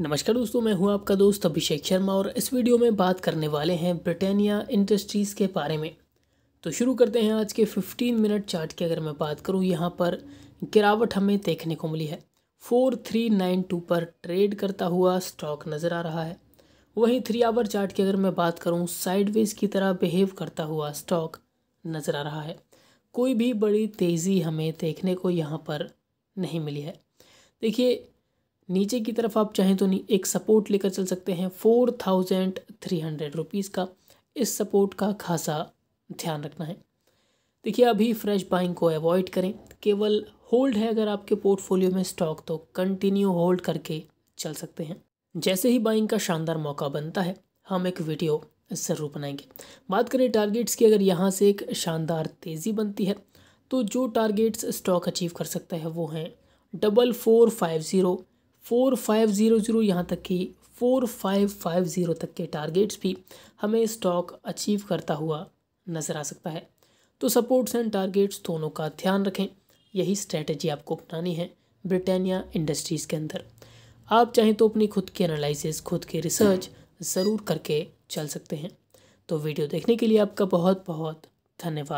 नमस्कार दोस्तों मैं हूं आपका दोस्त अभिषेक शर्मा और इस वीडियो में बात करने वाले हैं ब्रिटानिया इंडस्ट्रीज़ के बारे में तो शुरू करते हैं आज के 15 मिनट चार्ट की अगर मैं बात करूं यहां पर गिरावट हमें देखने को मिली है 4392 पर ट्रेड करता हुआ स्टॉक नज़र आ रहा है वहीं थ्री आवर चार्ट की अगर मैं बात करूँ साइडवेज की तरह बिहेव करता हुआ स्टॉक नज़र आ रहा है कोई भी बड़ी तेज़ी हमें देखने को यहाँ पर नहीं मिली है देखिए नीचे की तरफ आप चाहें तो नहीं एक सपोर्ट लेकर चल सकते हैं four thousand three hundred rupees का इस सपोर्ट का खासा ध्यान रखना है देखिए अभी फ्रेश बाइंग को अवॉइड करें केवल होल्ड है अगर आपके पोर्टफोलियो में स्टॉक तो कंटिन्यू होल्ड करके चल सकते हैं जैसे ही बाइंग का शानदार मौका बनता है हम एक वीडियो ज़रूर बनाएंगे बात करें टारगेट्स की अगर यहाँ से एक शानदार तेज़ी बनती है तो जो टारगेट्स स्टॉक अचीव कर सकता है वो हैं double four five zero four five zero zero यहाँ तक कि फोर फाइव फाइव ज़ीरो तक के टारगेट्स भी हमें स्टॉक अचीव करता हुआ नज़र आ सकता है तो सपोर्ट्स एंड टारगेट्स दोनों का ध्यान रखें यही स्ट्रेटजी आपको अपनानी है ब्रिटानिया इंडस्ट्रीज़ के अंदर आप चाहें तो अपनी खुद की एनालिसिस खुद की रिसर्च ज़रूर करके चल सकते हैं तो वीडियो देखने के लिए आपका बहुत बहुत धन्यवाद